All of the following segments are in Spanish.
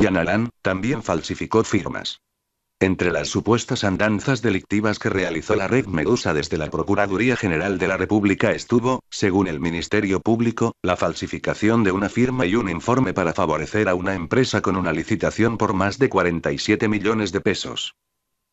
Yan también falsificó firmas. Entre las supuestas andanzas delictivas que realizó la Red Medusa desde la Procuraduría General de la República estuvo, según el Ministerio Público, la falsificación de una firma y un informe para favorecer a una empresa con una licitación por más de 47 millones de pesos.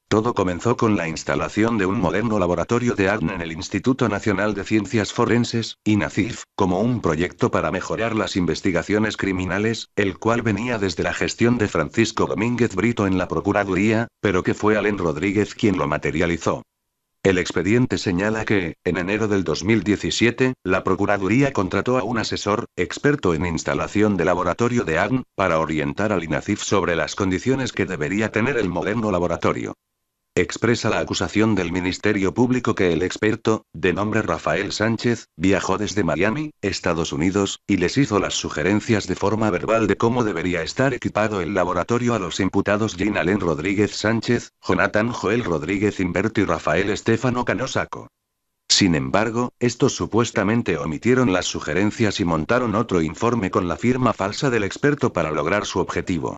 Todo comenzó con la instalación de un moderno laboratorio de ADN en el Instituto Nacional de Ciencias Forenses, INACIF, como un proyecto para mejorar las investigaciones criminales, el cual venía desde la gestión de Francisco Domínguez Brito en la Procuraduría, pero que fue Alen Rodríguez quien lo materializó. El expediente señala que, en enero del 2017, la Procuraduría contrató a un asesor, experto en instalación de laboratorio de ADN, para orientar al INACIF sobre las condiciones que debería tener el moderno laboratorio. Expresa la acusación del Ministerio Público que el experto, de nombre Rafael Sánchez, viajó desde Miami, Estados Unidos, y les hizo las sugerencias de forma verbal de cómo debería estar equipado el laboratorio a los imputados Jean Allen Rodríguez Sánchez, Jonathan Joel Rodríguez Inberto y Rafael Estefano Canosaco. Sin embargo, estos supuestamente omitieron las sugerencias y montaron otro informe con la firma falsa del experto para lograr su objetivo.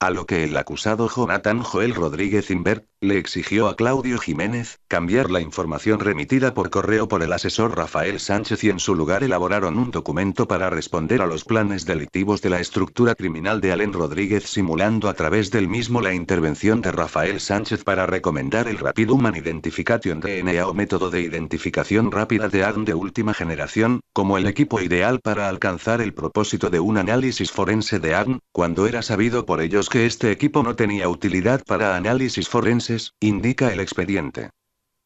A lo que el acusado Jonathan Joel Rodríguez Invert le exigió a Claudio Jiménez, cambiar la información remitida por correo por el asesor Rafael Sánchez y en su lugar elaboraron un documento para responder a los planes delictivos de la estructura criminal de Allen Rodríguez simulando a través del mismo la intervención de Rafael Sánchez para recomendar el Rapid Human Identification DNA o método de identificación rápida de ADN de última generación, como el equipo ideal para alcanzar el propósito de un análisis forense de ADN, cuando era sabido por ellos que este equipo no tenía utilidad para análisis forense indica el expediente.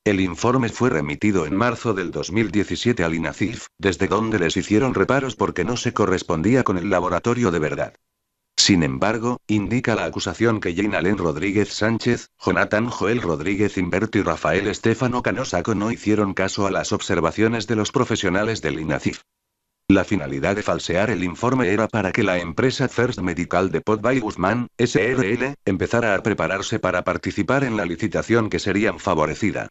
El informe fue remitido en marzo del 2017 al INACIF, desde donde les hicieron reparos porque no se correspondía con el laboratorio de verdad. Sin embargo, indica la acusación que Jane Allen Rodríguez Sánchez, Jonathan Joel Rodríguez Inberto y Rafael Estefano Canosaco no hicieron caso a las observaciones de los profesionales del INACIF. La finalidad de falsear el informe era para que la empresa First Medical de Podbay Guzmán, SRL, empezara a prepararse para participar en la licitación que serían favorecida.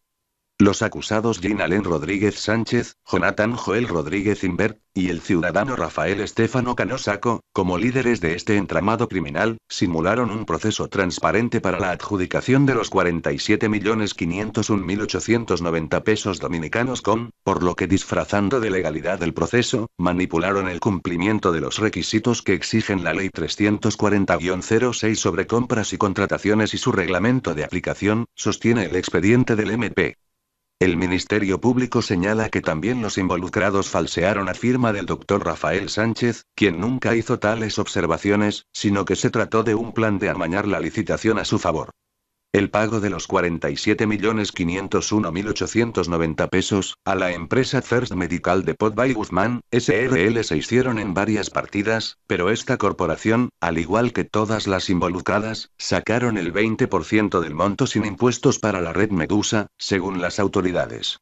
Los acusados Jean Allen Rodríguez Sánchez, Jonathan Joel Rodríguez Invert, y el ciudadano Rafael Estefano Canosaco, como líderes de este entramado criminal, simularon un proceso transparente para la adjudicación de los 47.501.890 pesos dominicanos con, por lo que disfrazando de legalidad el proceso, manipularon el cumplimiento de los requisitos que exigen la Ley 340-06 sobre compras y contrataciones y su reglamento de aplicación, sostiene el expediente del MP. El Ministerio Público señala que también los involucrados falsearon la firma del doctor Rafael Sánchez, quien nunca hizo tales observaciones, sino que se trató de un plan de amañar la licitación a su favor. El pago de los 47.501.890 pesos, a la empresa First Medical de Podbay Guzmán, SRL se hicieron en varias partidas, pero esta corporación, al igual que todas las involucradas, sacaron el 20% del monto sin impuestos para la red Medusa, según las autoridades.